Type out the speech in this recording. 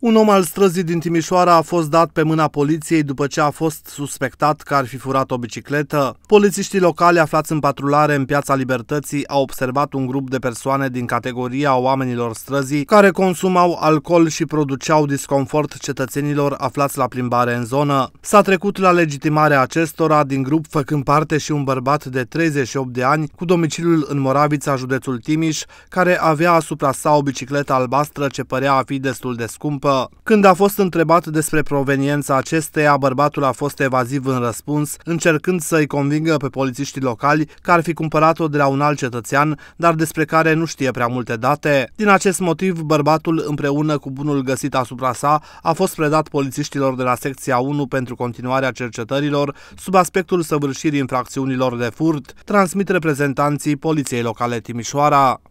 Un om al străzii din Timișoara a fost dat pe mâna poliției după ce a fost suspectat că ar fi furat o bicicletă. Polițiștii locali aflați în patrulare în Piața Libertății au observat un grup de persoane din categoria oamenilor străzii care consumau alcool și produceau disconfort cetățenilor aflați la plimbare în zonă. S-a trecut la legitimarea acestora din grup făcând parte și un bărbat de 38 de ani cu domiciliul în Moravița, județul Timiș, care avea asupra sa o bicicletă albastră ce părea a fi destul de scumpă echipă. Când a fost întrebat despre proveniența acesteia, bărbatul a fost evaziv în răspuns, încercând să-i convingă pe polițiștii locali că ar fi cumpărat-o de la un alt cetățean, dar despre care nu știe prea multe date. Din acest motiv, bărbatul împreună cu bunul găsit asupra sa a fost predat polițiștilor de la secția 1 pentru continuarea cercetărilor sub aspectul săvârșirii infracțiunilor de furt, transmit reprezentanții Poliției Locale Timișoara.